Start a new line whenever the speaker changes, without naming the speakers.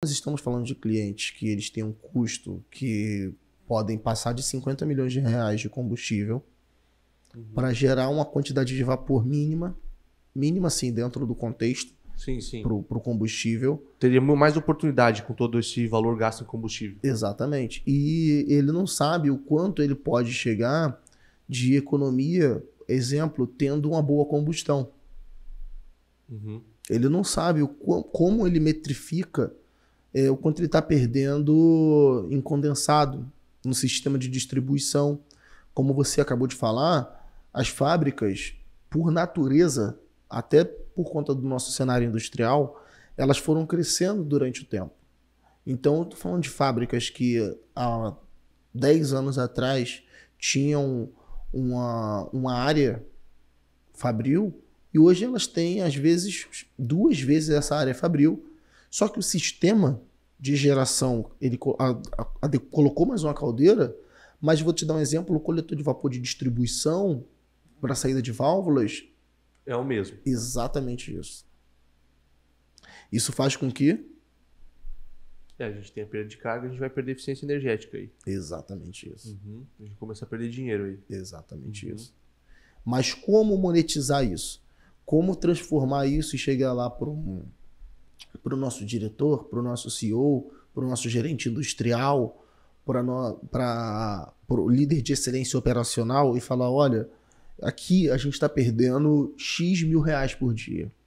Nós estamos falando de clientes que eles têm um custo que podem passar de 50 milhões de reais de combustível uhum. para gerar uma quantidade de vapor mínima, mínima assim, dentro do contexto para o combustível. Teria mais oportunidade com todo esse valor gasto em combustível. Exatamente. E ele não sabe o quanto ele pode chegar de economia, exemplo, tendo uma boa combustão. Uhum. Ele não sabe o, como ele metrifica é, o quanto ele está perdendo em condensado no sistema de distribuição. Como você acabou de falar, as fábricas, por natureza, até por conta do nosso cenário industrial, elas foram crescendo durante o tempo. Então, eu estou falando de fábricas que há 10 anos atrás tinham uma, uma área fabril e hoje elas têm, às vezes, duas vezes essa área fabril só que o sistema de geração, ele a, a, a, colocou mais uma caldeira, mas vou te dar um exemplo, o coletor de vapor de distribuição para saída de válvulas... É o mesmo. Exatamente isso. Isso faz com que... É, a gente tem a perda de carga, a gente vai perder eficiência energética aí. Exatamente isso. Uhum. A gente começa a perder dinheiro aí. Exatamente uhum. isso. Mas como monetizar isso? Como transformar isso e chegar lá para um para o nosso diretor, para o nosso CEO, para o nosso gerente industrial, para o líder de excelência operacional e falar: olha, aqui a gente está perdendo X mil reais por dia.